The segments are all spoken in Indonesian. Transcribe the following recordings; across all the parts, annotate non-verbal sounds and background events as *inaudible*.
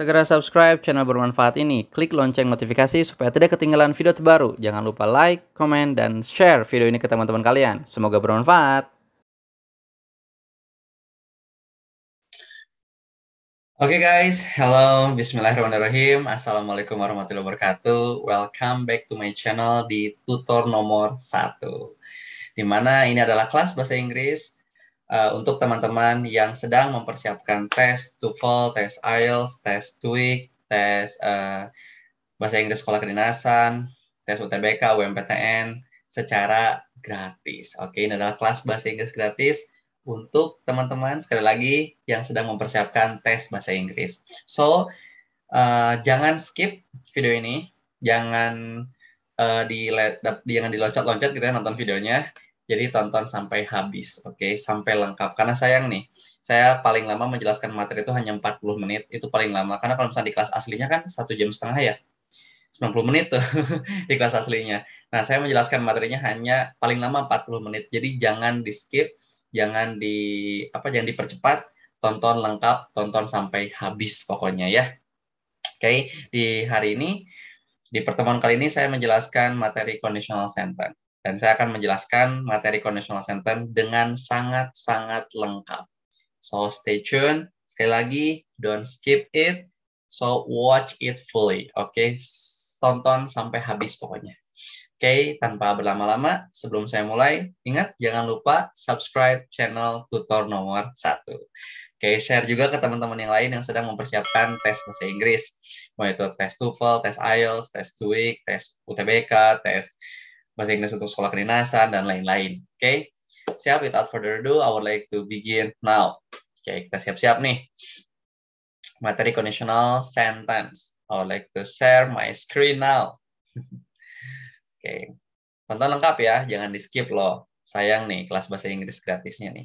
Segera subscribe channel bermanfaat ini. Klik lonceng notifikasi supaya tidak ketinggalan video terbaru. Jangan lupa like, komen, dan share video ini ke teman-teman kalian. Semoga bermanfaat. Oke okay guys, hello, bismillahirrahmanirrahim, assalamualaikum warahmatullahi wabarakatuh, welcome back to my channel di tutor nomor 1, dimana ini adalah kelas bahasa Inggris uh, untuk teman-teman yang sedang mempersiapkan tes TOEFL, tes IELTS, tes TOEIC, tes uh, bahasa Inggris sekolah kedinasan, tes UTBK, UMPTN secara gratis. Oke, ini adalah kelas bahasa Inggris gratis untuk teman-teman sekali lagi yang sedang mempersiapkan tes bahasa Inggris. So, uh, jangan skip video ini, jangan uh, di jangan diloncat-loncat kita gitu ya, nonton videonya jadi tonton sampai habis, oke, okay? sampai lengkap. Karena sayang nih, saya paling lama menjelaskan materi itu hanya 40 menit, itu paling lama. Karena kalau misalnya di kelas aslinya kan satu jam setengah ya, 90 menit tuh *laughs* di kelas aslinya. Nah, saya menjelaskan materinya hanya paling lama 40 menit. Jadi jangan di skip, jangan di apa jangan dipercepat, tonton lengkap, tonton sampai habis pokoknya ya. Oke, okay. di hari ini di pertemuan kali ini saya menjelaskan materi conditional sentence dan saya akan menjelaskan materi conditional sentence dengan sangat-sangat lengkap. So stay tuned. Sekali lagi, don't skip it. So watch it fully. Oke, okay? tonton sampai habis pokoknya. Oke, okay, tanpa berlama-lama, sebelum saya mulai, ingat jangan lupa subscribe channel tutor nomor Satu. Oke, okay, share juga ke teman-teman yang lain yang sedang mempersiapkan tes bahasa Inggris. Mau itu tes TOEFL, tes IELTS, tes TOEIC, tes UTBK, tes bahasa Inggris untuk sekolah kedinasan dan lain-lain. Oke, okay? siap. Without further ado, I would like to begin now. Oke, okay, kita siap-siap nih. Materi conditional sentence. I would like to share my screen now. *laughs* Oke, okay. tonton lengkap ya, jangan di skip loh. Sayang nih, kelas bahasa Inggris gratisnya nih.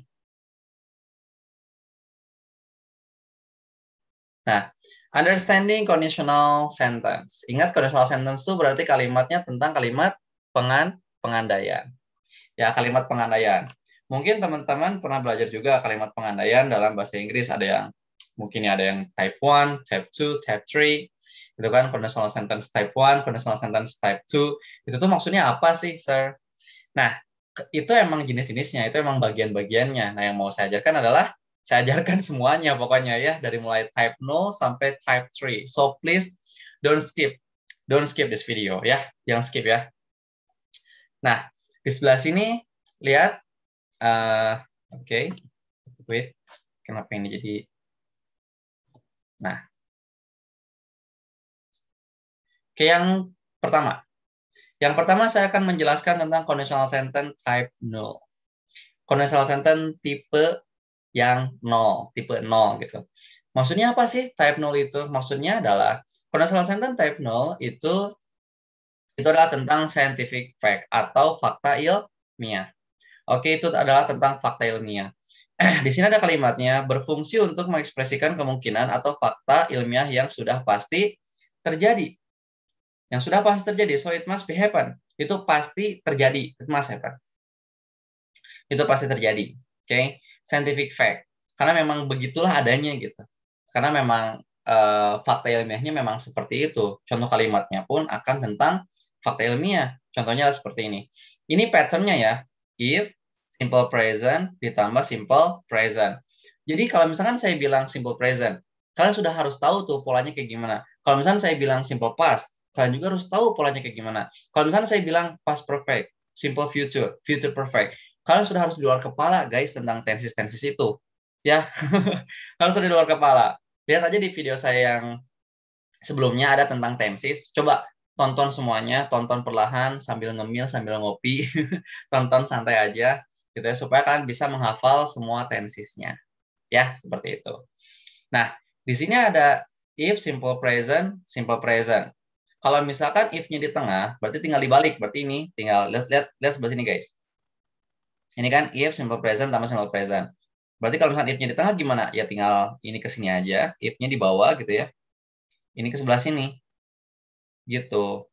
Nah, understanding conditional sentence. Ingat conditional sentence itu berarti kalimatnya tentang kalimat pengan pengandaian. Ya, kalimat pengandaian. Mungkin teman-teman pernah belajar juga kalimat pengandaian dalam bahasa Inggris ada yang mungkin ada yang type 1, type 2, type 3. Itu kan conditional sentence type 1, conditional sentence type 2. Itu tuh maksudnya apa sih, sir? Nah, itu emang jenis-jenisnya, itu emang bagian-bagiannya. Nah, yang mau saya ajarkan adalah saya ajarkan *laughs* semuanya pokoknya ya dari mulai type 0 sampai type 3. So please don't skip. Don't skip this video ya. Jangan skip ya. Nah, di sebelah sini lihat uh, oke. Okay. Wait. Kenapa ini jadi Nah. Oke, yang pertama. Yang pertama saya akan menjelaskan tentang conditional sentence type 0. Conditional sentence tipe yang 0, tipe 0 gitu. Maksudnya apa sih type 0 itu? Maksudnya adalah conditional sentence type 0 itu itu adalah tentang scientific fact atau fakta ilmiah. Oke, itu adalah tentang fakta ilmiah. *clears throat* Di sini ada kalimatnya berfungsi untuk mengekspresikan kemungkinan atau fakta ilmiah yang sudah pasti terjadi. Yang sudah pasti terjadi, so it must be happen. Itu pasti terjadi, it must happen. Itu pasti terjadi. Oke, okay? scientific fact. Karena memang begitulah adanya gitu. Karena memang uh, fakta ilmiahnya memang seperti itu. Contoh kalimatnya pun akan tentang fakta ilmiah. Contohnya seperti ini. Ini patternnya ya. If, simple present, ditambah simple present. Jadi kalau misalkan saya bilang simple present, kalian sudah harus tahu tuh polanya kayak gimana. Kalau misalkan saya bilang simple past, kalian juga harus tahu polanya kayak gimana. Kalau misalkan saya bilang past perfect, simple future, future perfect, kalian sudah harus di luar kepala guys tentang tensis-tensis itu. Ya, Kalian *laughs* sudah di luar kepala. Lihat aja di video saya yang sebelumnya ada tentang tensis. Coba tonton semuanya, tonton perlahan sambil ngemil, sambil ngopi, *laughs* tonton santai aja gitu ya supaya kalian bisa menghafal semua tensisnya. Ya, seperti itu. Nah, di sini ada if simple present, simple present. Kalau misalkan if-nya di tengah, berarti tinggal dibalik. Berarti ini tinggal lihat lihat lihat sebelah sini guys. Ini kan if simple present tambah simple present. Berarti kalau misalkan if-nya di tengah gimana? Ya tinggal ini ke sini aja, if-nya di bawah gitu ya. Ini ke sebelah sini gitu.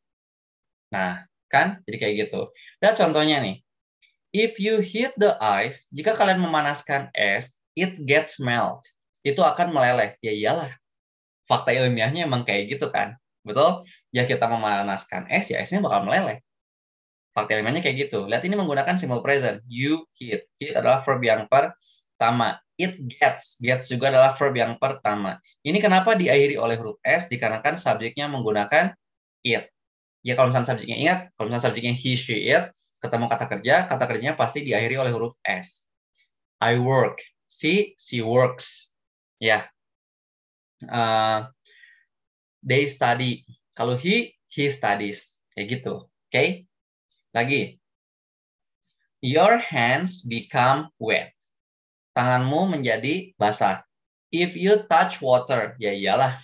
Nah, kan? Jadi kayak gitu. Lihat contohnya nih. If you heat the ice, jika kalian memanaskan es, it gets melt. Itu akan meleleh. Ya iyalah. Fakta ilmiahnya emang kayak gitu kan. Betul? Ya kita memanaskan es, ya esnya bakal meleleh. Fakta ilmiahnya kayak gitu. Lihat ini menggunakan simple present. You heat. Heat adalah verb yang pertama. It gets. Gets juga adalah verb yang pertama. Ini kenapa diakhiri oleh huruf S? Dikarenakan subjeknya menggunakan it. Ya kalau misalnya subjeknya ingat, kalau misalnya subjeknya he, she, it, ketemu kata kerja, kata kerjanya pasti diakhiri oleh huruf S. I work. She, she works. Ya. Uh, they study. Kalau he, he studies. Kayak gitu. Oke? Okay? Lagi. Your hands become wet. Tanganmu menjadi basah. If you touch water, ya iyalah.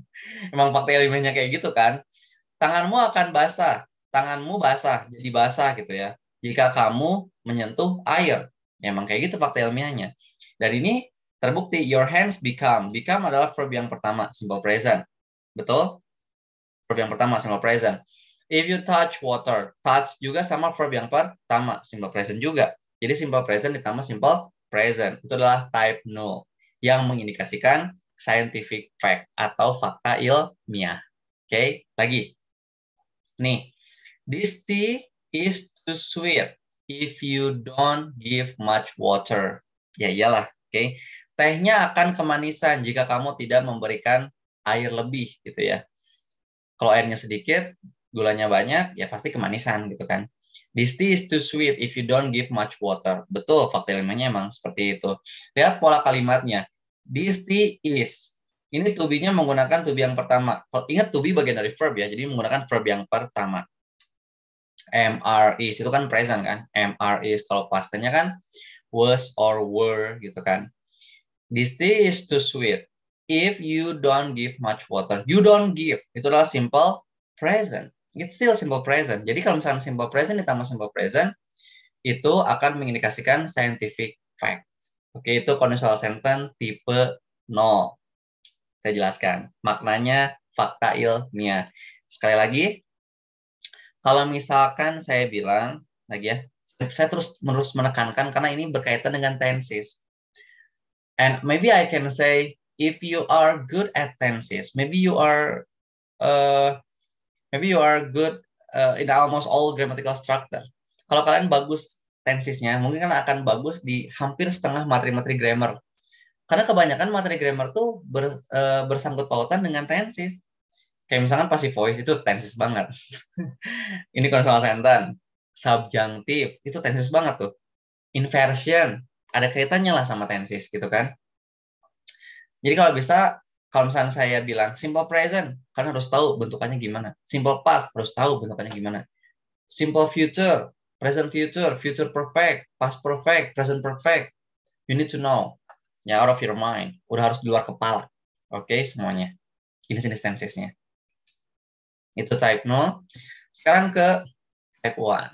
*laughs* Emang fakta elemennya kayak gitu kan tanganmu akan basah, tanganmu basah, jadi basah gitu ya. Jika kamu menyentuh air. Memang kayak gitu fakta ilmiahnya. Dan ini terbukti your hands become. Become adalah verb yang pertama, simple present. Betul? Verb yang pertama, simple present. If you touch water, touch juga sama verb yang pertama, simple present juga. Jadi simple present ditambah simple present. Itu adalah type null yang mengindikasikan scientific fact atau fakta ilmiah. Oke, okay? lagi. Nih, this tea is too sweet if you don't give much water. Ya iyalah, oke. Okay? Tehnya akan kemanisan jika kamu tidak memberikan air lebih gitu ya. Kalau airnya sedikit, gulanya banyak, ya pasti kemanisan gitu kan. This tea is too sweet if you don't give much water. Betul, fakta ilmiahnya emang seperti itu. Lihat pola kalimatnya. This tea is ini to nya menggunakan to yang pertama. Ingat to bagian dari verb ya, jadi menggunakan verb yang pertama. MR is itu kan present kan? MR is kalau pastinya kan was or were gitu kan. This tea is too sweet. If you don't give much water, you don't give. Itu adalah simple present. It's still simple present. Jadi kalau misalnya simple present ditambah simple present, itu akan mengindikasikan scientific fact. Oke, itu conditional sentence tipe 0 saya jelaskan maknanya fakta ilmiah. Sekali lagi, kalau misalkan saya bilang lagi ya, saya terus menerus menekankan karena ini berkaitan dengan tenses. And maybe I can say if you are good at tenses, maybe you are uh, maybe you are good uh, in almost all grammatical structure. Kalau kalian bagus tensesnya, mungkin kan akan bagus di hampir setengah materi-materi grammar karena kebanyakan materi grammar tuh ber, e, bersangkut pautan dengan tenses. Kayak misalkan passive voice itu tenses banget. *laughs* Ini konsonan sentan. Subjunctive itu tenses banget tuh. Inversion ada kaitannya lah sama tenses gitu kan. Jadi kalau bisa kalau misalnya saya bilang simple present, karena harus tahu bentukannya gimana. Simple past harus tahu bentukannya gimana. Simple future, present future, future perfect, past perfect, present perfect. You need to know ya out of your mind. Udah harus di luar kepala. Oke, okay, semuanya. Ini tensisnya. Itu type 0. Sekarang ke type 1.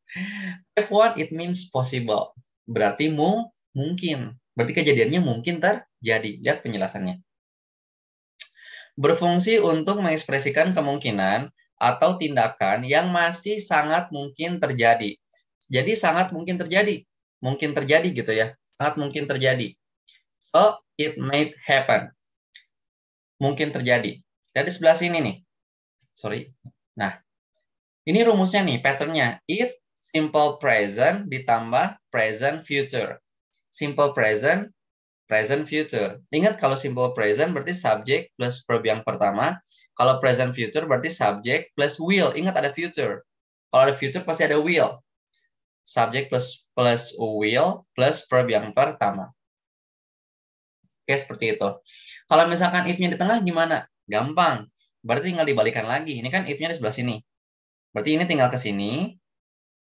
*laughs* type 1, it means possible. Berarti mu, mungkin. Berarti kejadiannya mungkin terjadi. Lihat penjelasannya. Berfungsi untuk mengekspresikan kemungkinan atau tindakan yang masih sangat mungkin terjadi. Jadi sangat mungkin terjadi. Mungkin terjadi gitu ya. Sangat mungkin terjadi. Oh, it might happen. Mungkin terjadi. Dari sebelah sini nih. Sorry. Nah, ini rumusnya nih, patternnya. If simple present ditambah present future. Simple present, present future. Ingat kalau simple present berarti subject plus verb yang pertama. Kalau present future berarti subject plus will. Ingat ada future. Kalau ada future pasti ada will. Subject plus plus will plus verb yang pertama. Ya seperti itu. Kalau misalkan if-nya di tengah gimana? Gampang. Berarti tinggal dibalikan lagi. Ini kan if-nya di sebelah sini. Berarti ini tinggal ke sini,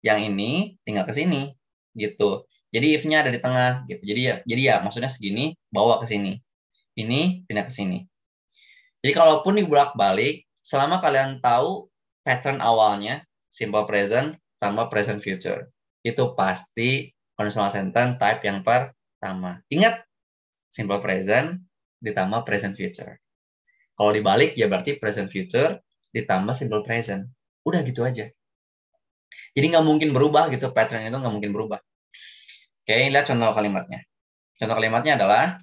yang ini tinggal ke sini gitu. Jadi if-nya ada di tengah gitu. Jadi ya jadi ya maksudnya segini bawa ke sini. Ini pindah ke sini. Jadi kalaupun dibulak balik selama kalian tahu pattern awalnya simple present tambah present future. Itu pasti conditional sentence type yang pertama. Ingat simple present ditambah present future. Kalau dibalik ya berarti present future ditambah simple present. Udah gitu aja. Jadi nggak mungkin berubah gitu pattern itu nggak mungkin berubah. Oke, lihat contoh kalimatnya. Contoh kalimatnya adalah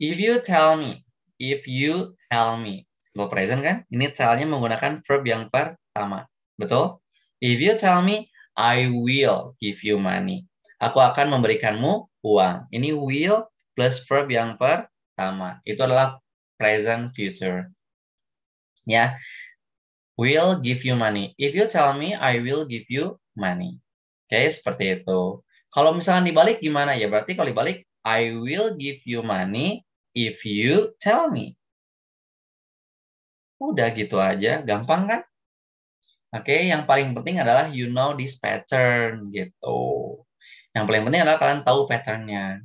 if you tell me, if you tell me. Simple present kan? Ini tell menggunakan verb yang pertama. Betul? If you tell me, I will give you money. Aku akan memberikanmu uang. Ini will plus verb yang pertama. Itu adalah present future. Ya. Will give you money. If you tell me, I will give you money. Oke, okay, seperti itu. Kalau misalnya dibalik gimana ya? Berarti kalau dibalik, I will give you money if you tell me. Udah gitu aja, gampang kan? Oke, okay, yang paling penting adalah you know this pattern gitu. Yang paling penting adalah kalian tahu patternnya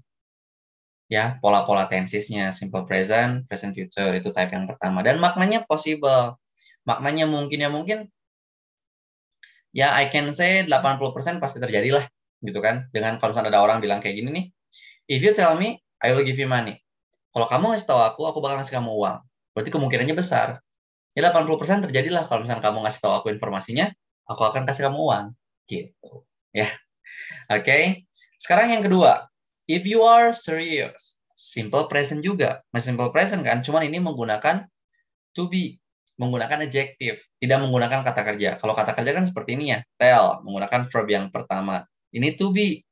ya pola-pola tensisnya simple present, present future itu type yang pertama dan maknanya possible. Maknanya mungkin ya mungkin ya I can say 80% pasti terjadilah gitu kan. Dengan kalau misalnya ada orang bilang kayak gini nih, if you tell me I will give you money. Kalau kamu ngasih tahu aku, aku bakal ngasih kamu uang. Berarti kemungkinannya besar. Ya 80% terjadilah kalau misalnya kamu ngasih tahu aku informasinya, aku akan kasih kamu uang gitu. Ya. Oke. Okay. Sekarang yang kedua, If you are serious, simple present juga. Masih simple present kan, cuman ini menggunakan to be, menggunakan adjective, tidak menggunakan kata kerja. Kalau kata kerja kan seperti ini ya, tell, menggunakan verb yang pertama. Ini to be,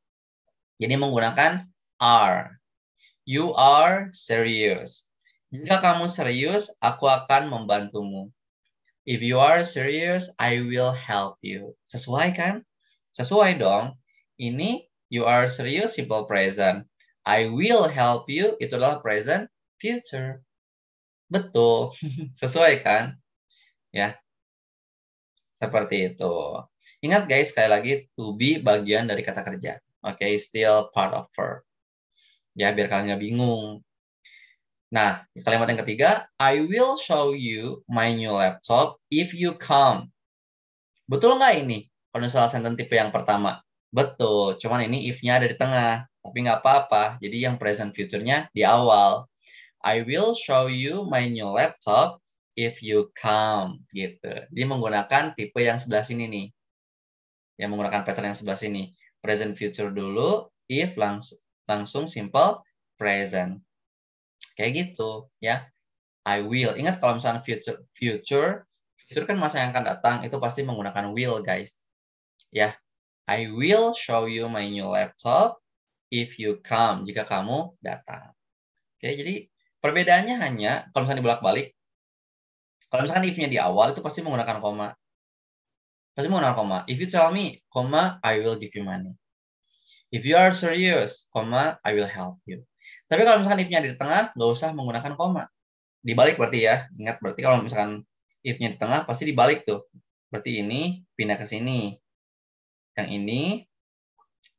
jadi menggunakan are. You are serious. Jika kamu serius, aku akan membantumu. If you are serious, I will help you. Sesuai kan? Sesuai dong. Ini You are serious, simple present. I will help you, itu adalah present future. Betul, *laughs* sesuai kan? Ya, seperti itu. Ingat guys, sekali lagi, to be bagian dari kata kerja. Oke, okay, still part of verb. Ya, biar kalian nggak bingung. Nah, kalimat yang ketiga, I will show you my new laptop if you come. Betul nggak ini? Kalau salah sentence tipe yang pertama. Betul, cuman ini if-nya ada di tengah. Tapi nggak apa-apa, jadi yang present future-nya di awal. I will show you my new laptop if you come, gitu. Jadi menggunakan tipe yang sebelah sini nih. Yang menggunakan pattern yang sebelah sini. Present future dulu, if langsung, langsung simple present. Kayak gitu, ya. I will. Ingat kalau misalnya future, future, future kan masa yang akan datang, itu pasti menggunakan will, guys. Ya, I will show you my new laptop if you come. Jika kamu datang. Oke, jadi perbedaannya hanya kalau misalnya dibolak-balik, kalau misalkan if-nya di awal itu pasti menggunakan koma. Pasti menggunakan koma. If you tell me, koma, I will give you money. If you are serious, koma, I will help you. Tapi kalau misalkan if-nya di tengah, nggak usah menggunakan koma. Dibalik berarti ya. Ingat berarti kalau misalkan if-nya di tengah, pasti dibalik tuh. Berarti ini pindah ke sini yang ini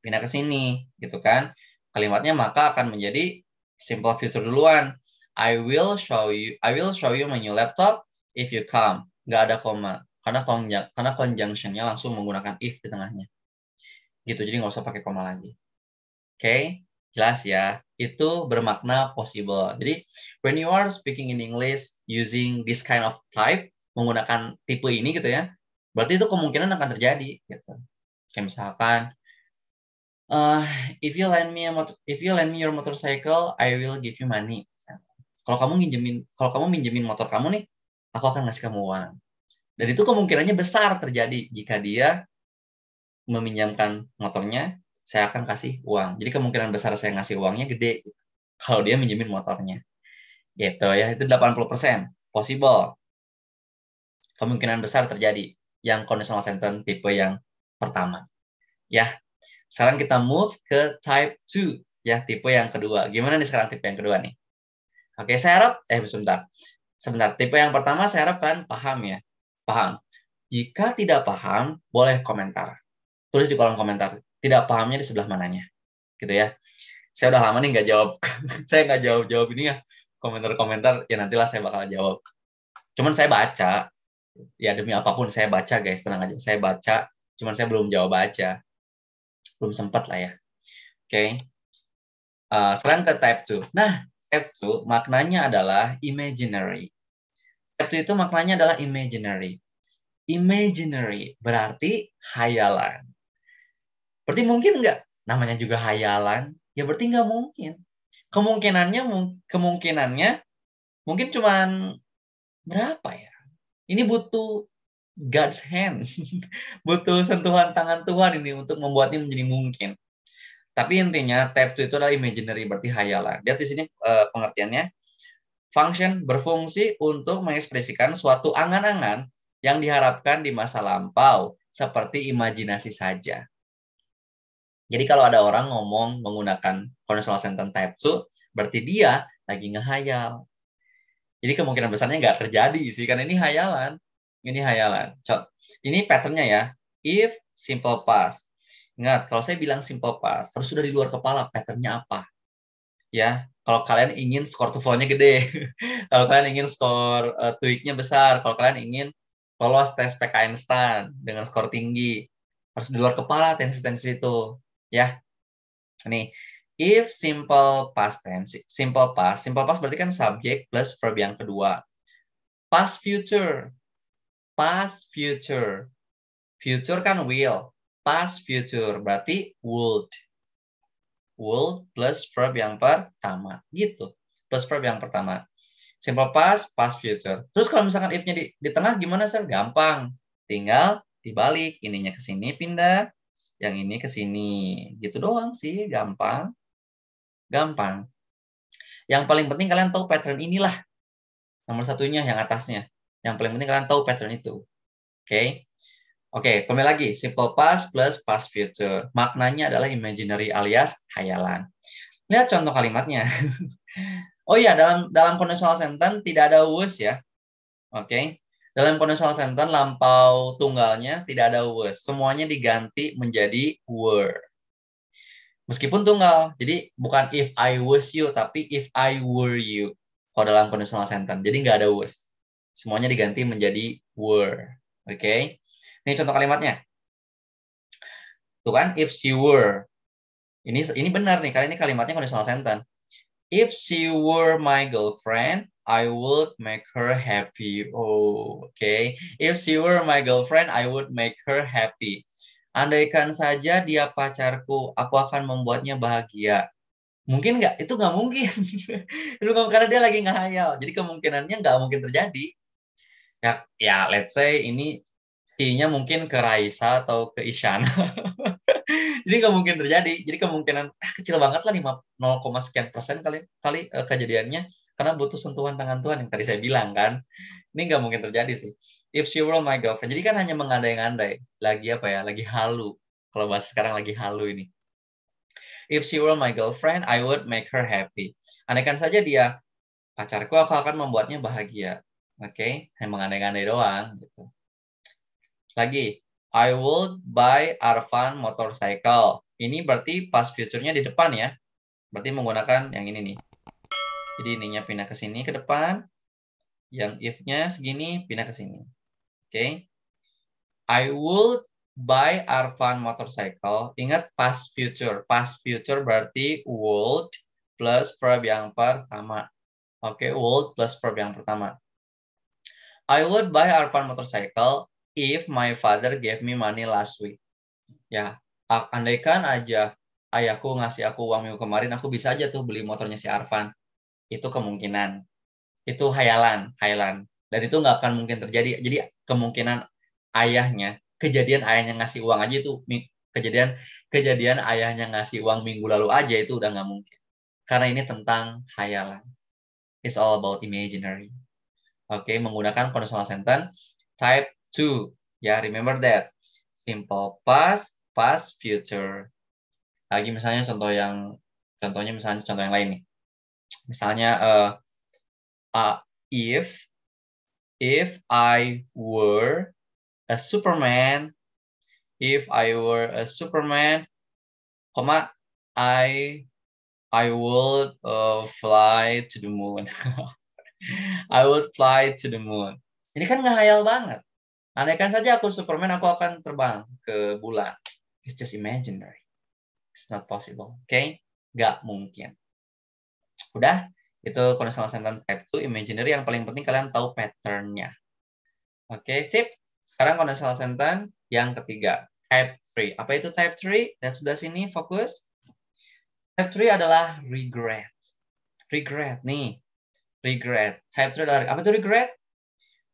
pindah ke sini gitu kan kalimatnya maka akan menjadi simple future duluan I will show you I will show you my new laptop if you come nggak ada koma karena konjung karena conjunctionnya langsung menggunakan if di tengahnya gitu jadi nggak usah pakai koma lagi oke okay? jelas ya itu bermakna possible jadi when you are speaking in English using this kind of type menggunakan tipe ini gitu ya berarti itu kemungkinan akan terjadi gitu kayak misalkan uh, if you lend me a motor, if you lend me your motorcycle I will give you money kalau kamu minjemin kalau kamu minjemin motor kamu nih aku akan ngasih kamu uang dan itu kemungkinannya besar terjadi jika dia meminjamkan motornya saya akan kasih uang jadi kemungkinan besar saya ngasih uangnya gede gitu, kalau dia minjemin motornya gitu ya itu 80% possible kemungkinan besar terjadi yang conditional sentence tipe yang pertama. Ya, sekarang kita move ke type 2, ya tipe yang kedua. Gimana nih sekarang tipe yang kedua nih? Oke, saya harap, eh sebentar. Sebentar, tipe yang pertama saya harap kalian paham ya. Paham. Jika tidak paham, boleh komentar. Tulis di kolom komentar. Tidak pahamnya di sebelah mananya. Gitu ya. Saya udah lama nih nggak jawab. *laughs* saya nggak jawab-jawab ini ya. Komentar-komentar, ya nantilah saya bakal jawab. Cuman saya baca. Ya demi apapun saya baca guys, tenang aja. Saya baca Cuman saya belum jawab aja. Belum sempat lah ya. Oke. Okay. Uh, eh, sekarang ke type 2. Nah, type 2 maknanya adalah imaginary. Type 2 itu maknanya adalah imaginary. Imaginary berarti hayalan. Berarti mungkin nggak? Namanya juga hayalan. Ya berarti nggak mungkin. Kemungkinannya kemungkinannya mungkin cuman berapa ya? Ini butuh God's hand. *laughs* Butuh sentuhan tangan Tuhan ini untuk membuatnya menjadi mungkin. Tapi intinya tab itu adalah imaginary berarti hayalan. Lihat di sini eh, pengertiannya. Function berfungsi untuk mengekspresikan suatu angan-angan yang diharapkan di masa lampau seperti imajinasi saja. Jadi kalau ada orang ngomong menggunakan conditional sentence type 2, berarti dia lagi ngehayal. Jadi kemungkinan besarnya nggak terjadi sih, karena ini hayalan. Ini hayalan. Ini patternnya ya. If simple past. Ingat, kalau saya bilang simple past, terus sudah di luar kepala patternnya apa? Ya, kalau kalian ingin skor toefl gede, *laughs* kalau kalian ingin skor uh, eh, toeic besar, kalau kalian ingin lolos tes PK stand dengan skor tinggi, harus di luar kepala tensi-tensi itu, ya. Nih, if simple past tense, simple past, simple past berarti kan subjek plus verb yang kedua. Past future, past future. Future kan will, past future berarti would. Would plus verb yang pertama gitu. Plus verb yang pertama. Simple past, past future. Terus kalau misalkan if-nya di, di tengah gimana sih? Gampang. Tinggal dibalik, ininya ke sini pindah, yang ini ke sini. Gitu doang sih, gampang. Gampang. Yang paling penting kalian tahu pattern inilah. Nomor satunya yang atasnya. Yang paling penting kalian tahu pattern itu. Oke. Okay? Oke, okay, kembali lagi. Simple past plus past future. Maknanya adalah imaginary alias hayalan. Lihat contoh kalimatnya. *laughs* oh iya, dalam dalam conditional sentence tidak ada was ya. Oke. Okay? Dalam conditional sentence lampau tunggalnya tidak ada was. Semuanya diganti menjadi were. Meskipun tunggal. Jadi bukan if I was you, tapi if I were you. Kalau dalam conditional sentence. Jadi nggak ada was. Semuanya diganti menjadi were. Oke. Okay? Ini contoh kalimatnya. Tuh kan if she were. Ini ini benar nih, karena ini kalimatnya conditional sentence. If she were my girlfriend, I would make her happy. Oh, oke. Okay. If she were my girlfriend, I would make her happy. Andaikan saja dia pacarku, aku akan membuatnya bahagia mungkin nggak itu nggak mungkin *laughs* itu karena dia lagi nggak hayal, jadi kemungkinannya nggak mungkin terjadi ya ya let's say ini kayaknya mungkin ke Raisa atau ke Isyana *laughs* jadi nggak mungkin terjadi jadi kemungkinan ah, kecil banget lah 0, sekian persen kali kali uh, kejadiannya karena butuh sentuhan tangan Tuhan yang tadi saya bilang kan ini nggak mungkin terjadi sih if she were my girlfriend jadi kan hanya mengandai-andai lagi apa ya lagi halu kalau bahas sekarang lagi halu ini If she were my girlfriend, I would make her happy. Andaikan saja dia pacarku, aku akan membuatnya bahagia. Oke, okay? emang andai-andai doang gitu. Lagi, I would buy Arvan motorcycle. Ini berarti pas future-nya di depan ya. Berarti menggunakan yang ini nih. Jadi ininya pindah ke sini ke depan. Yang if-nya segini pindah ke sini. Oke. Okay? I would Buy Arfan Motorcycle. Ingat past future. Past future berarti would plus verb yang pertama. Oke, okay, would plus verb yang pertama. I would buy Arfan Motorcycle if my father gave me money last week. Ya, andaikan aja ayahku ngasih aku uang minggu kemarin, aku bisa aja tuh beli motornya si Arvan. Itu kemungkinan. Itu hayalan, hayalan. Dan itu nggak akan mungkin terjadi. Jadi kemungkinan ayahnya kejadian ayahnya ngasih uang aja itu kejadian kejadian ayahnya ngasih uang minggu lalu aja itu udah nggak mungkin karena ini tentang khayalan it's all about imaginary oke okay, menggunakan conditional sentence type 2 ya remember that simple past past future lagi misalnya contoh yang contohnya misalnya contoh yang lain nih misalnya uh, uh, if if I were a Superman, if I were a Superman, comma, I I would uh, fly to the moon. *laughs* I would fly to the moon. Ini kan ngehayal banget. Andaikan saja aku Superman, aku akan terbang ke bulan. It's just imaginary. It's not possible. Oke? Okay? Nggak mungkin. Udah? Itu conditional sentence type 2, imaginary. Yang paling penting kalian tahu patternnya. Oke, okay, sip. Sekarang conditional sentence yang ketiga, type 3. Apa itu type 3? Dan sebelah sini fokus. Type 3 adalah regret. Regret nih. Regret. Type 3 adalah apa itu regret?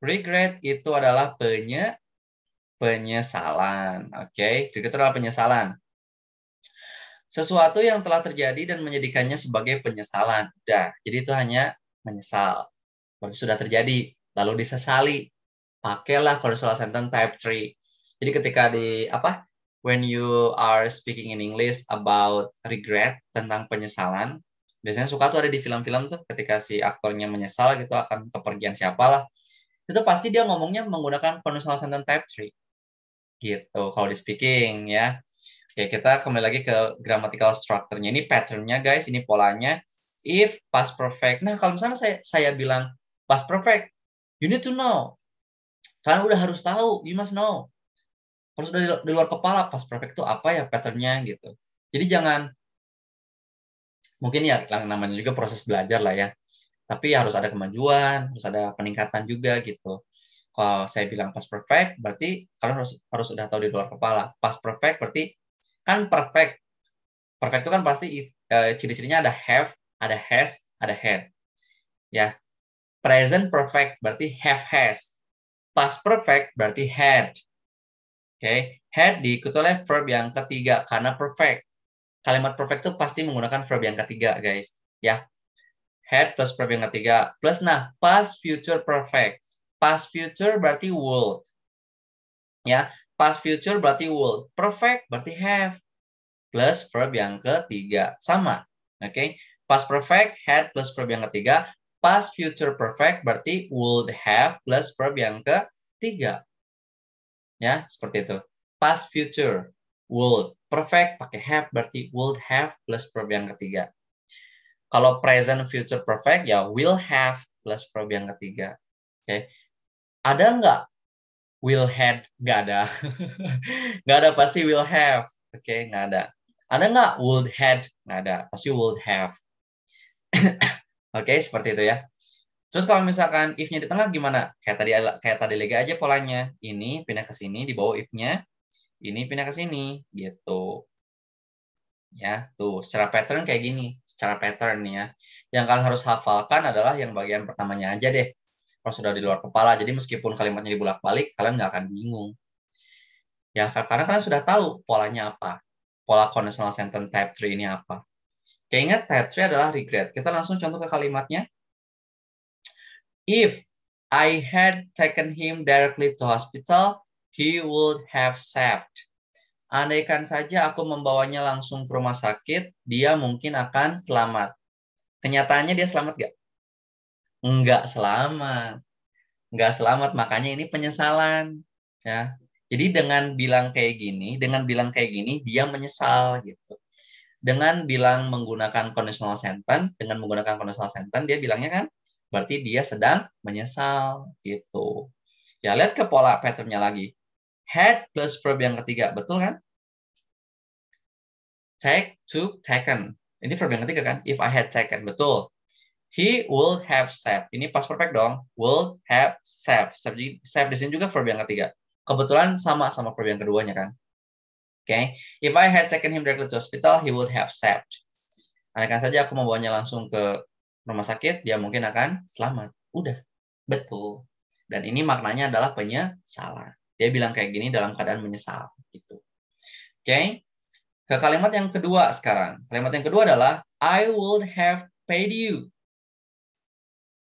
Regret itu adalah penye penyesalan. Oke, okay? regret itu adalah penyesalan. Sesuatu yang telah terjadi dan menjadikannya sebagai penyesalan. Dah, jadi itu hanya menyesal. Berarti sudah terjadi, lalu disesali pakailah conditional sentence type 3. Jadi ketika di apa when you are speaking in English about regret tentang penyesalan, biasanya suka tuh ada di film-film tuh ketika si aktornya menyesal gitu akan kepergian siapalah. Itu pasti dia ngomongnya menggunakan conditional sentence type 3. Gitu kalau di speaking ya. Oke, kita kembali lagi ke grammatical structure-nya. Ini pattern-nya guys, ini polanya. If past perfect. Nah, kalau misalnya saya saya bilang past perfect, you need to know kalian udah harus tahu you must know harus udah di, luar kepala pas perfect itu apa ya patternnya gitu jadi jangan mungkin ya namanya juga proses belajar lah ya tapi ya harus ada kemajuan harus ada peningkatan juga gitu kalau saya bilang pas perfect berarti kalian harus harus udah tahu di luar kepala pas perfect berarti kan perfect perfect itu kan pasti e, ciri-cirinya ada have ada has ada had ya present perfect berarti have has past perfect berarti had. Oke, okay? had diikuti oleh verb yang ketiga karena perfect. Kalimat perfect itu pasti menggunakan verb yang ketiga, guys. Ya. Had plus verb yang ketiga plus nah past future perfect. Past future berarti would. Ya, past future berarti would. Perfect berarti have plus verb yang ketiga sama. Oke. Okay? Past perfect had plus verb yang ketiga past future perfect berarti would have plus verb yang ketiga. Ya, seperti itu. Past future would perfect pakai have berarti would have plus verb yang ketiga. Kalau present future perfect ya will have plus verb yang ketiga. Oke. Okay. Ada nggak will had? Nggak ada. *laughs* nggak ada pasti will have. Oke, okay, nggak ada. Ada nggak would had? Nggak ada. Pasti would have. Oke, okay, seperti itu ya. Terus kalau misalkan if-nya di tengah gimana? Kayak tadi kayak tadi Lega aja polanya. Ini pindah ke sini di bawah if-nya, ini pindah ke sini gitu. Ya, tuh secara pattern kayak gini, secara pattern ya. Yang kalian harus hafalkan adalah yang bagian pertamanya aja deh. Kalau sudah di luar kepala, jadi meskipun kalimatnya dibolak-balik, kalian nggak akan bingung. Ya, karena kalian sudah tahu polanya apa. Pola conditional sentence type 3 ini apa. Oke, ingat type 3 adalah regret. Kita langsung contoh ke kalimatnya. If I had taken him directly to hospital, he would have saved. Andaikan saja aku membawanya langsung ke rumah sakit, dia mungkin akan selamat. Kenyataannya dia selamat gak? Enggak selamat. Enggak selamat, makanya ini penyesalan. Ya. Jadi dengan bilang kayak gini, dengan bilang kayak gini, dia menyesal gitu dengan bilang menggunakan conditional sentence, dengan menggunakan conditional sentence dia bilangnya kan berarti dia sedang menyesal gitu. Ya, lihat ke pola patternnya lagi. Had plus verb yang ketiga, betul kan? Take, to taken. Ini verb yang ketiga kan? If I had taken, betul. He will have saved. Ini past perfect dong. Will have saved. Saved, save di sini juga verb yang ketiga. Kebetulan sama sama verb yang keduanya kan? Okay? If I had taken him directly to hospital, he would have saved. Andaikan saja aku membawanya langsung ke rumah sakit, dia mungkin akan selamat. Udah, betul. Dan ini maknanya adalah penyesalan. Dia bilang kayak gini dalam keadaan menyesal. Gitu. Oke, okay? ke kalimat yang kedua sekarang. Kalimat yang kedua adalah I would have paid you.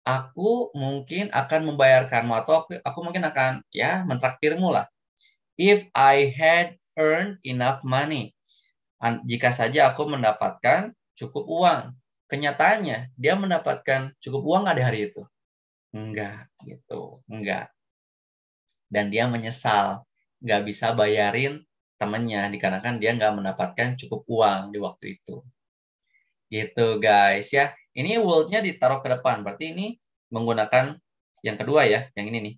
Aku mungkin akan membayarkanmu atau aku, aku mungkin akan ya mentraktirmu lah. If I had earn enough money. Jika saja aku mendapatkan cukup uang. Kenyataannya, dia mendapatkan cukup uang nggak hari itu? Enggak, gitu. Enggak. Dan dia menyesal. Nggak bisa bayarin temennya dikarenakan dia nggak mendapatkan cukup uang di waktu itu. Gitu, guys. ya Ini world-nya ditaruh ke depan. Berarti ini menggunakan yang kedua ya, yang ini nih.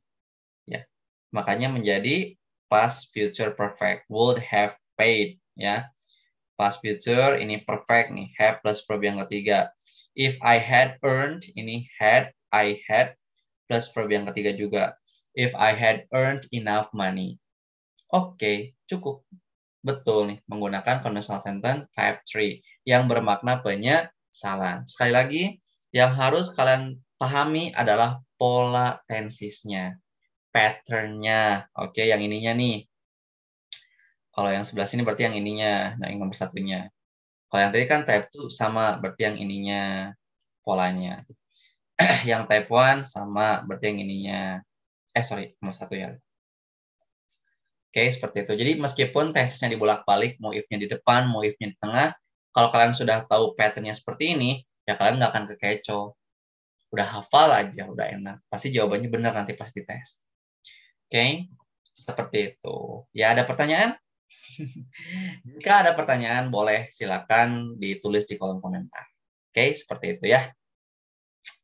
ya Makanya menjadi past future perfect would have paid ya past future ini perfect nih have plus verb yang ketiga if I had earned ini had I had plus verb yang ketiga juga if I had earned enough money oke okay, cukup betul nih menggunakan conditional sentence type 3 yang bermakna banyak salah. sekali lagi yang harus kalian pahami adalah pola tensisnya patternnya. Oke, okay, yang ininya nih. Kalau yang sebelah sini berarti yang ininya, nah yang nomor satunya. Kalau yang tadi kan type 2 sama, berarti yang ininya polanya. *clears throat* yang type 1 sama, berarti yang ininya. Eh, sorry, nomor satu ya. Oke, okay, seperti itu. Jadi meskipun teksnya dibolak-balik, mau if-nya di depan, mau if-nya di tengah, kalau kalian sudah tahu patternnya seperti ini, ya kalian nggak akan kekecoh. Udah hafal aja, udah enak. Pasti jawabannya benar nanti pas dites okay? seperti itu. Ya, ada pertanyaan? *laughs* Jika ada pertanyaan, boleh silakan ditulis di kolom komentar. Oke, okay, seperti itu ya.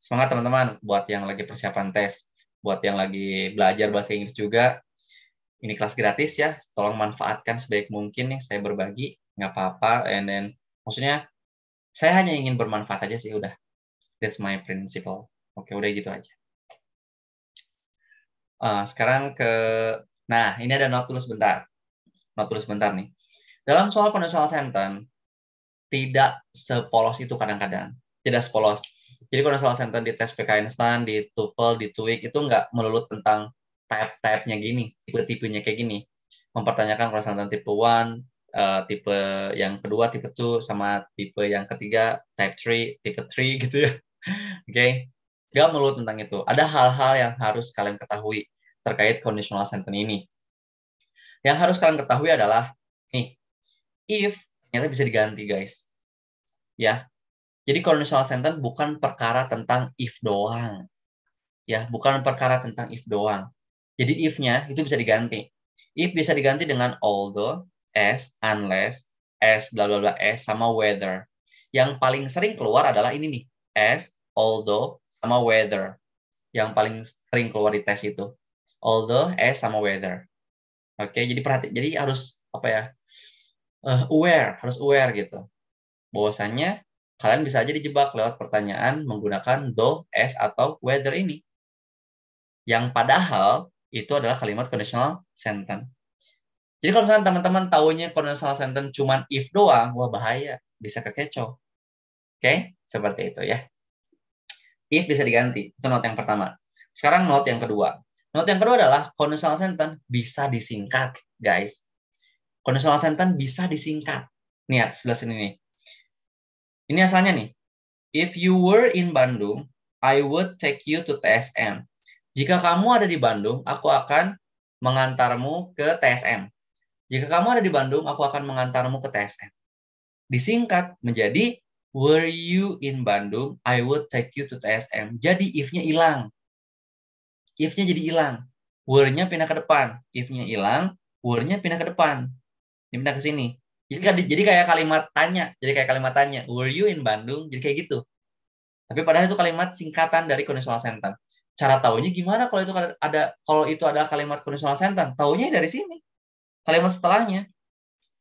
Semangat teman-teman buat yang lagi persiapan tes, buat yang lagi belajar bahasa Inggris juga. Ini kelas gratis ya, tolong manfaatkan sebaik mungkin nih. Saya berbagi, nggak apa-apa. And then, maksudnya saya hanya ingin bermanfaat aja sih udah. That's my principle. Oke, okay, udah gitu aja. Uh, sekarang ke, nah ini ada notulus bentar. notulus bentar nih. Dalam soal conditional sentence, tidak sepolos itu kadang-kadang. Tidak sepolos. Jadi conditional sentence di tes PKN stand di TOEFL, di TUIC, itu nggak melulu tentang type-type-nya gini, tipe-tipenya kayak gini. Mempertanyakan conditional sentence tipe one uh, tipe yang kedua tipe 2 sama tipe yang ketiga type 3 tipe 3 *laughs* gitu ya oke okay. Gak melulu tentang itu. Ada hal-hal yang harus kalian ketahui terkait conditional sentence ini. Yang harus kalian ketahui adalah nih, if ternyata bisa diganti, guys. Ya. Jadi conditional sentence bukan perkara tentang if doang. Ya, bukan perkara tentang if doang. Jadi if-nya itu bisa diganti. If bisa diganti dengan although, as, unless, as, bla bla bla, as sama whether. Yang paling sering keluar adalah ini nih, as, although, sama weather yang paling sering keluar di tes itu. Although, s eh, sama weather. Oke, jadi perhati, jadi harus apa ya? Uh, aware, harus aware gitu. Bahwasannya kalian bisa aja dijebak lewat pertanyaan menggunakan do, s atau weather ini. Yang padahal itu adalah kalimat conditional sentence. Jadi kalau misalnya teman-teman tahunya conditional sentence cuma if doang, wah bahaya, bisa kekecoh. Oke, okay? seperti itu ya. If bisa diganti. Itu note yang pertama. Sekarang note yang kedua. Note yang kedua adalah conditional sentence bisa disingkat, guys. Conditional sentence bisa disingkat. Niat ya, sebelah sini nih. Ini asalnya nih. If you were in Bandung, I would take you to TSM. Jika kamu ada di Bandung, aku akan mengantarmu ke TSM. Jika kamu ada di Bandung, aku akan mengantarmu ke TSM. Disingkat menjadi were you in Bandung, I would take you to TSM. Jadi if-nya hilang. If-nya jadi hilang. Were-nya pindah ke depan. If-nya hilang, were-nya pindah ke depan. Ini pindah ke sini. Jadi, jadi kayak kalimat tanya. Jadi kayak kalimat tanya. Were you in Bandung? Jadi kayak gitu. Tapi padahal itu kalimat singkatan dari conditional sentence. Cara taunya gimana kalau itu ada kalau itu ada kalimat conditional sentence? Taunya dari sini. Kalimat setelahnya.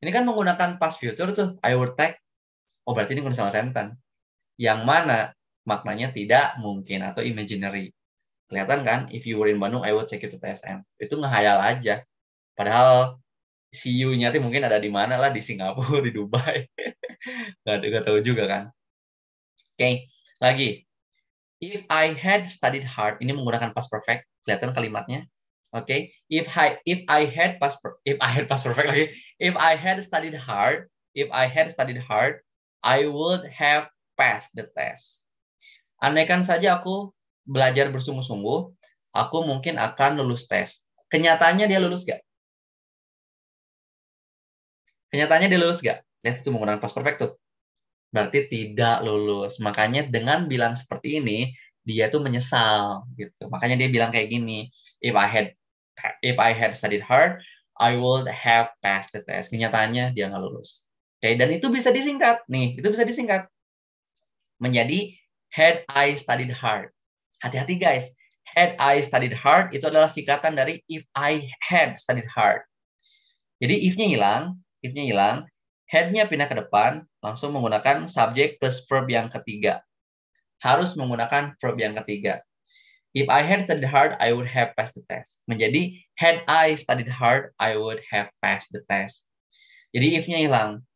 Ini kan menggunakan past future tuh. I would take oh berarti ini conditional sentence yang mana maknanya tidak mungkin atau imaginary kelihatan kan if you were in Bandung I would take you to TSM itu ngehayal aja padahal si you nya tuh mungkin ada di mana lah di Singapura *laughs* di Dubai *laughs* nggak nggak tahu juga kan oke okay. lagi if I had studied hard ini menggunakan past perfect kelihatan kalimatnya oke okay. if I if I had past if I had past perfect lagi if I had studied hard if I had studied hard I would have passed the test. Andaikan saja aku belajar bersungguh-sungguh, aku mungkin akan lulus tes. Kenyataannya dia lulus gak? Kenyataannya dia lulus gak? Lihat itu menggunakan past perfect tuh. Berarti tidak lulus. Makanya dengan bilang seperti ini, dia tuh menyesal gitu. Makanya dia bilang kayak gini, if I had if I had studied hard, I would have passed the test. Kenyataannya dia nggak lulus. Oke, dan itu bisa disingkat nih, itu bisa disingkat menjadi had I studied hard. Hati-hati guys, had I studied hard itu adalah singkatan dari if I had studied hard. Jadi if-nya hilang, if-nya hilang, had-nya pindah ke depan, langsung menggunakan subjek plus verb yang ketiga. Harus menggunakan verb yang ketiga. If I had studied hard, I would have passed the test. Menjadi had I studied hard, I would have passed the test. Jadi if-nya hilang,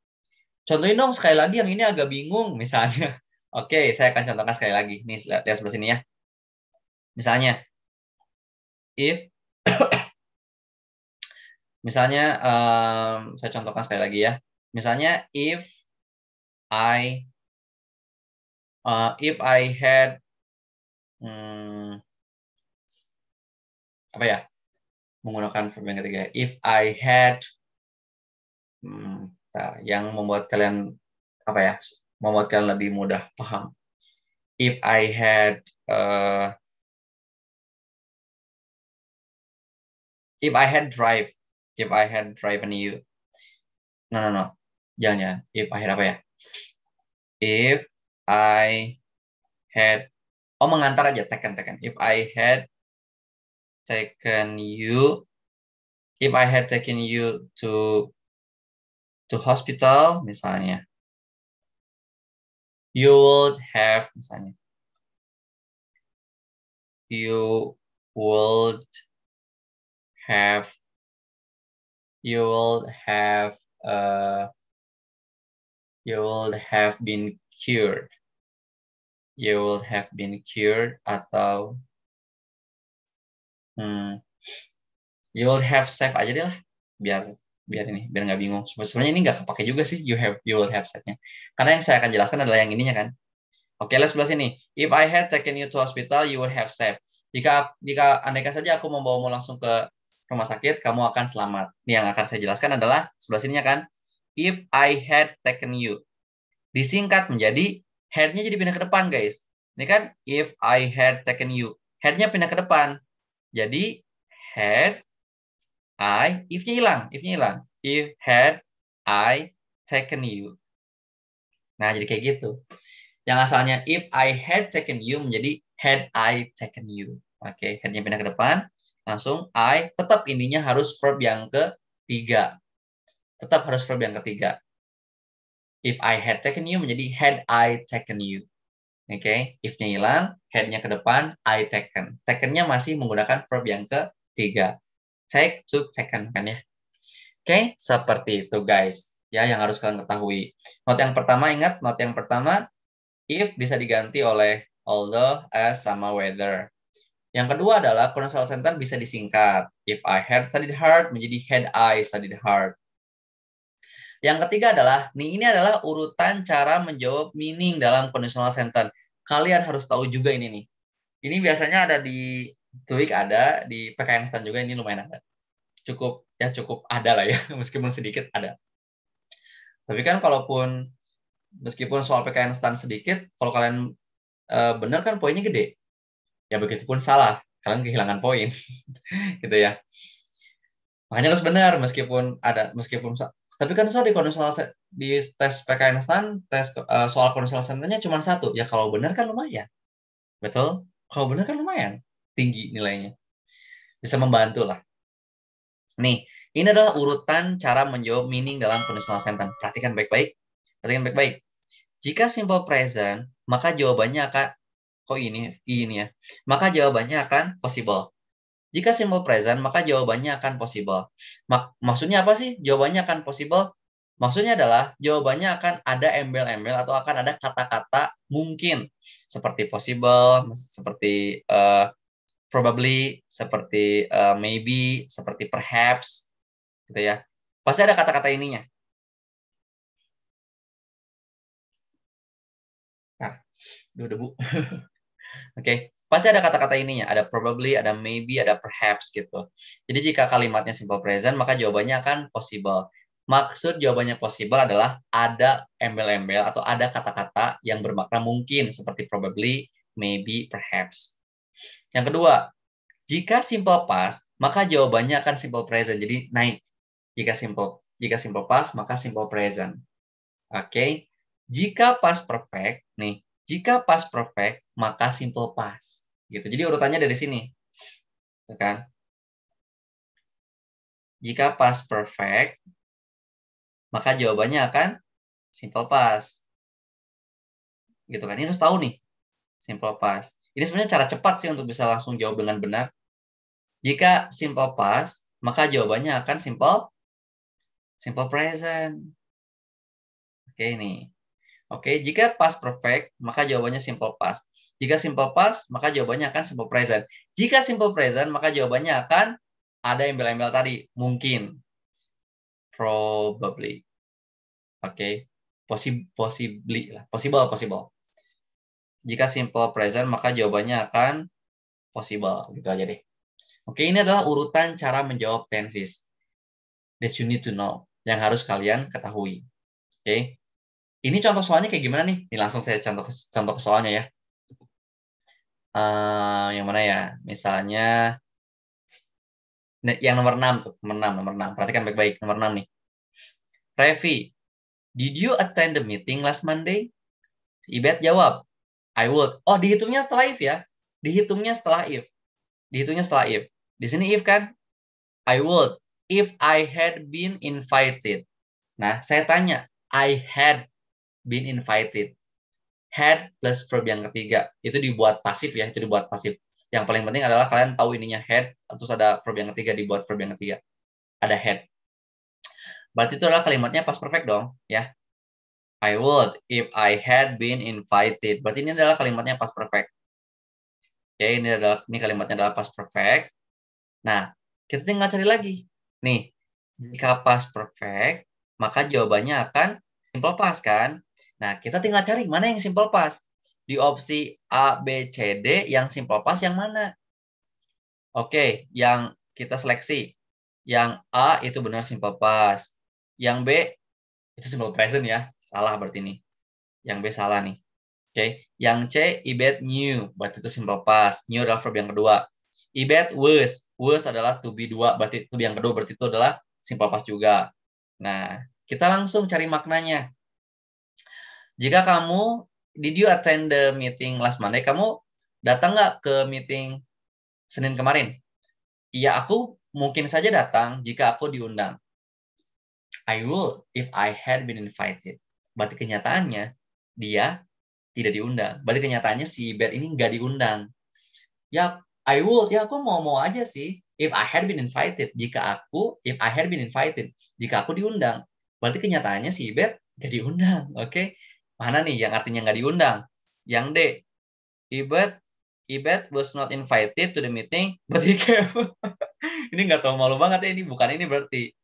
Contohin dong sekali lagi yang ini agak bingung misalnya. *laughs* Oke, saya akan contohkan sekali lagi. Nih, lihat, lihat sebelah sini ya. Misalnya, if *coughs* misalnya um, saya contohkan sekali lagi ya. Misalnya if I uh, if I had hmm, apa ya menggunakan verb yang ketiga ya. if I had hmm, karakter yang membuat kalian apa ya membuat kalian lebih mudah paham. If I had uh, if I had drive, if I had driven you. No no no, jangan jangan. If I had apa ya? If I had oh mengantar aja Tekan tekan. If I had taken you, if I had taken you to to hospital misalnya. You would have misalnya. You would have you would have uh, you would have been cured you would have been cured atau hmm, you would have safe aja deh lah biar biar ini biar nggak bingung sebenarnya ini nggak kepake juga sih you have you will have setnya karena yang saya akan jelaskan adalah yang ininya kan oke okay, sebelah sini if I had taken you to hospital you would have saved jika jika andaikan saja aku membawamu langsung ke rumah sakit kamu akan selamat ini yang akan saya jelaskan adalah sebelah sininya kan if I had taken you disingkat menjadi headnya jadi pindah ke depan guys ini kan if I had taken you headnya pindah ke depan jadi had I, if-nya hilang, if-nya hilang. If had I taken you. Nah, jadi kayak gitu. Yang asalnya if I had taken you menjadi had I taken you. Oke, okay, headnya pindah ke depan. Langsung I, tetap ininya harus verb yang ketiga. Tetap harus verb yang ketiga. If I had taken you menjadi had I taken you. Oke, okay, if-nya hilang, headnya ke depan, I taken. Taken-nya masih menggunakan verb yang ketiga take to taken kan ya. Oke, okay? seperti itu guys. Ya, yang harus kalian ketahui. Not yang pertama ingat, not yang pertama if bisa diganti oleh although as sama whether. Yang kedua adalah conditional sentence bisa disingkat. If I had studied hard menjadi had I studied hard. Yang ketiga adalah, nih ini adalah urutan cara menjawab meaning dalam conditional sentence. Kalian harus tahu juga ini nih. Ini biasanya ada di tweak ada di PKN stand juga ini lumayan ada cukup ya cukup ada lah ya *laughs* meskipun sedikit ada tapi kan kalaupun meskipun soal PKN stand sedikit kalau kalian e, benar kan poinnya gede ya begitupun salah kalian kehilangan poin *laughs* gitu ya makanya harus benar meskipun ada meskipun tapi kan soal di kondisional di tes PKN stand tes e, soal kondisional cuma satu ya kalau benar kan lumayan betul kalau benar kan lumayan tinggi nilainya. Bisa membantu lah. Nih, ini adalah urutan cara menjawab meaning dalam conditional sentence. Perhatikan baik-baik. Perhatikan baik-baik. Jika simple present, maka jawabannya akan kok ini ini ya. Maka jawabannya akan possible. Jika simple present, maka jawabannya akan possible. Mak maksudnya apa sih? Jawabannya akan possible. Maksudnya adalah jawabannya akan ada embel-embel atau akan ada kata-kata mungkin seperti possible, seperti uh, probably, seperti uh, maybe, seperti perhaps, gitu ya. Pasti ada kata-kata ininya. Nah, udah debu. *laughs* Oke, okay. pasti ada kata-kata ininya. Ada probably, ada maybe, ada perhaps gitu. Jadi jika kalimatnya simple present, maka jawabannya akan possible. Maksud jawabannya possible adalah ada embel-embel atau ada kata-kata yang bermakna mungkin seperti probably, maybe, perhaps. Yang kedua, jika simple past, maka jawabannya akan simple present. Jadi naik. Jika simple jika simple past, maka simple present. Oke. Okay? Jika past perfect, nih, jika past perfect, maka simple past. Gitu. Jadi urutannya dari sini. Tuh kan? Jika past perfect, maka jawabannya akan simple past. Gitu kan? Ini harus tahu nih. Simple past. Ini sebenarnya cara cepat sih untuk bisa langsung jawab dengan benar. Jika simple past, maka jawabannya akan simple simple present. Oke ini. Oke, jika past perfect, maka jawabannya simple past. Jika simple past, maka jawabannya akan simple present. Jika simple present, maka jawabannya akan ada embel-embel tadi, mungkin. Probably. Oke, okay. possibly possible, possible. Jika simple present, maka jawabannya akan possible. Gitu aja deh. Oke, ini adalah urutan cara menjawab tenses. That you need to know. Yang harus kalian ketahui. Oke. Ini contoh soalnya kayak gimana nih? Ini langsung saya contoh contoh soalnya ya. Uh, yang mana ya? Misalnya yang nomor 6 tuh, nomor 6, nomor 6. Perhatikan baik-baik nomor 6 nih. Revi, did you attend the meeting last Monday? Si Ibet jawab, I would. Oh, dihitungnya setelah if ya. Dihitungnya setelah if. Dihitungnya setelah if. Di sini if kan? I would if I had been invited. Nah, saya tanya, I had been invited. Had plus verb yang ketiga. Itu dibuat pasif ya, itu dibuat pasif. Yang paling penting adalah kalian tahu ininya had, terus ada verb yang ketiga, dibuat verb yang ketiga. Ada had. Berarti itu adalah kalimatnya pas perfect dong, ya. I would if I had been invited. Berarti ini adalah kalimatnya past perfect. Oke, ini adalah ini kalimatnya adalah past perfect. Nah, kita tinggal cari lagi. Nih, jika past perfect, maka jawabannya akan simple past kan? Nah, kita tinggal cari mana yang simple past. Di opsi A, B, C, D yang simple past yang mana? Oke, yang kita seleksi. Yang A itu benar simple past. Yang B itu simple present ya Salah berarti ini, Yang B salah nih. Oke. Okay. Yang C, ibet new. Berarti itu simple past. New adalah verb yang kedua. Ibet bet was. Was adalah to be dua. Berarti to be yang kedua. Berarti itu adalah simple past juga. Nah, kita langsung cari maknanya. Jika kamu, did you attend the meeting last Monday? Kamu datang nggak ke meeting Senin kemarin? Iya, aku mungkin saja datang jika aku diundang. I would if I had been invited berarti kenyataannya dia tidak diundang. Berarti kenyataannya si Ibet ini nggak diundang. Ya, I would. Ya, aku mau-mau aja sih. If I had been invited. Jika aku, if I had been invited. Jika aku diundang. Berarti kenyataannya si Ibet nggak diundang. *laughs* Oke. Okay? Mana nih yang artinya nggak diundang? Yang D. Ibet Ibet was not invited to the meeting, *laughs* Berarti he *laughs* ini nggak tahu malu banget ya ini bukan ini berarti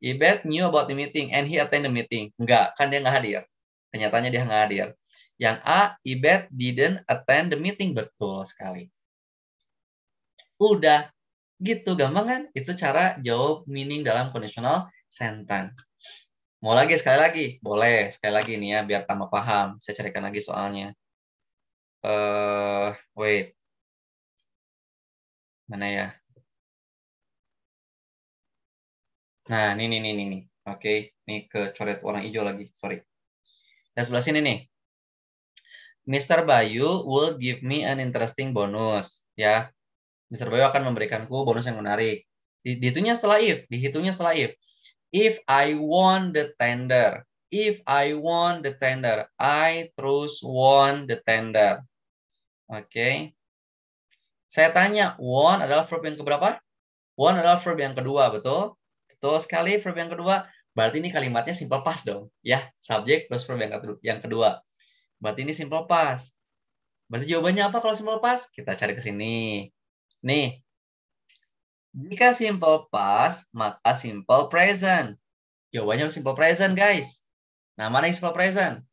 Ibet knew about the meeting and he attend the meeting. Enggak, kan dia nggak hadir. Kenyataannya dia nggak hadir. Yang A, Ibet didn't attend the meeting. Betul sekali. Udah. Gitu, gampang kan? Itu cara jawab meaning dalam conditional sentence. Mau lagi, sekali lagi? Boleh, sekali lagi nih ya, biar tambah paham. Saya carikan lagi soalnya. eh uh, wait. Mana ya? Nah, ini ini ini ini Oke, ini ke coret warna hijau lagi. Sorry. Dan sebelah sini nih. Mr. Bayu will give me an interesting bonus. Ya, Mr. Bayu akan memberikanku bonus yang menarik. Dihitungnya setelah if, dihitungnya setelah if. If I won the tender, if I won the tender, I terus won the tender. Oke. Okay. Saya tanya, won adalah verb yang keberapa? Won adalah verb yang kedua, betul? Betul sekali verb yang kedua. Berarti ini kalimatnya simple past dong. Ya, subjek plus verb yang kedua. Berarti ini simple past. Berarti jawabannya apa kalau simple past? Kita cari ke sini. Nih. Jika simple past, maka simple present. Jawabannya simple present, guys. Nah, mana yang simple present?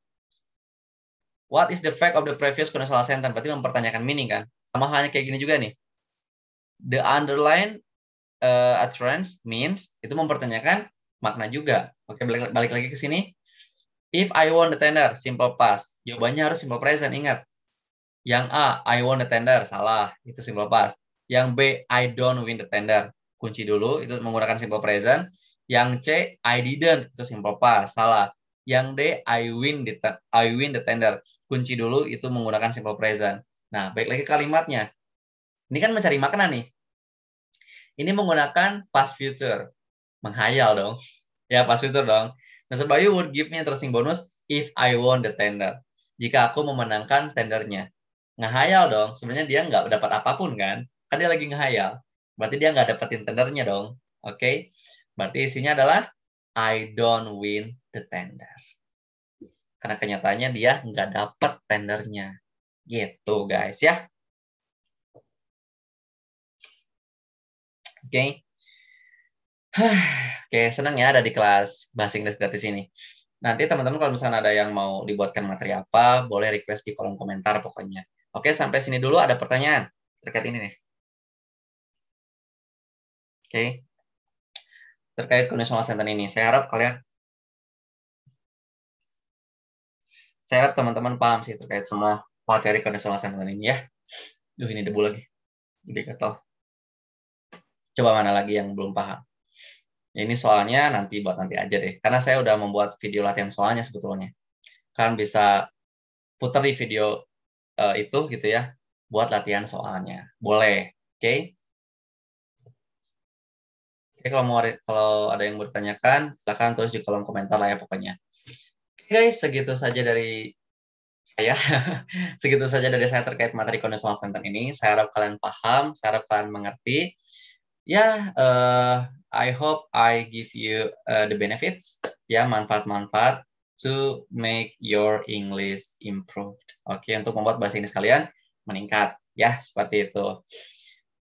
What is the fact of the previous conditional sentence? Berarti mempertanyakan meaning, kan? Sama halnya kayak gini juga nih. The underline uh, eh, utterance means itu mempertanyakan makna juga. Oke, balik, balik lagi ke sini. If I want the tender, simple past. Jawabannya harus simple present, ingat. Yang A, I want the tender, salah. Itu simple past. Yang B, I don't win the tender. Kunci dulu, itu menggunakan simple present. Yang C, I didn't, itu simple past, salah. Yang D, I win the, I win the tender. Kunci dulu, itu menggunakan simple present. Nah, baik lagi kalimatnya. Ini kan mencari makna nih. Ini menggunakan past future. Menghayal dong. Ya, past future dong. Nah, Mr. Bayu would give me interesting bonus if I won the tender. Jika aku memenangkan tendernya. Ngehayal dong. Sebenarnya dia nggak dapat apapun kan. Kan dia lagi ngehayal. Berarti dia nggak dapetin tendernya dong. Oke. Okay? Berarti isinya adalah I don't win the tender. Karena kenyataannya dia nggak dapet tendernya. Gitu guys ya. Oke. Okay. Oke, okay, senang ya ada di kelas bahasa Inggris gratis ini. Nanti teman-teman kalau misalnya ada yang mau dibuatkan materi apa, boleh request di kolom komentar pokoknya. Oke, okay, sampai sini dulu ada pertanyaan terkait ini nih. Oke. Okay. Terkait conditional sentence ini, saya harap kalian saya harap teman-teman paham sih terkait semua materi kondisional sentence ini ya. Duh, ini debu lagi. Gede Coba mana lagi yang belum paham? Ini soalnya nanti buat nanti aja deh. Karena saya udah membuat video latihan soalnya sebetulnya. kalian bisa putar di video uh, itu gitu ya, buat latihan soalnya. Boleh, oke? Okay? Oke, kalau mau kalau ada yang bertanyakan, silahkan terus di kolom komentar lah ya pokoknya. Oke guys, segitu saja dari saya. *laughs* segitu saja dari saya terkait materi conditional tentang ini. Saya harap kalian paham, saya harap kalian mengerti ya yeah, uh, I hope I give you uh, the benefits ya yeah, manfaat-manfaat to make your English improved. Oke, okay, untuk membuat bahasa Inggris kalian meningkat ya seperti itu.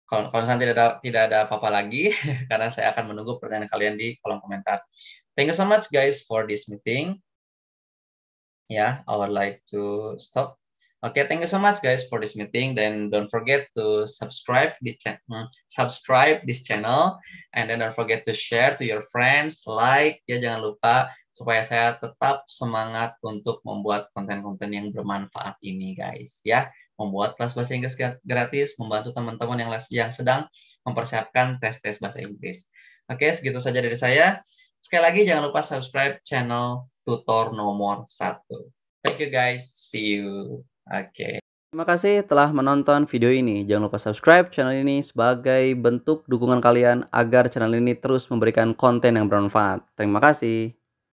Kalau, kalau tidak ada tidak ada apa-apa lagi *laughs* karena saya akan menunggu pertanyaan kalian di kolom komentar. Thank you so much guys for this meeting. Ya, yeah, I would like to stop Okay, thank you so much guys for this meeting. Then don't forget to subscribe this channel, mm, subscribe this channel, and then don't forget to share to your friends, like ya jangan lupa supaya saya tetap semangat untuk membuat konten-konten yang bermanfaat ini guys ya membuat kelas bahasa Inggris gratis membantu teman-teman yang yang sedang mempersiapkan tes-tes bahasa Inggris. Oke, segitu saja dari saya. Sekali lagi jangan lupa subscribe channel tutor nomor Satu. Thank you guys. See you. Oke. Okay. Terima kasih telah menonton video ini. Jangan lupa subscribe channel ini sebagai bentuk dukungan kalian agar channel ini terus memberikan konten yang bermanfaat. Terima kasih.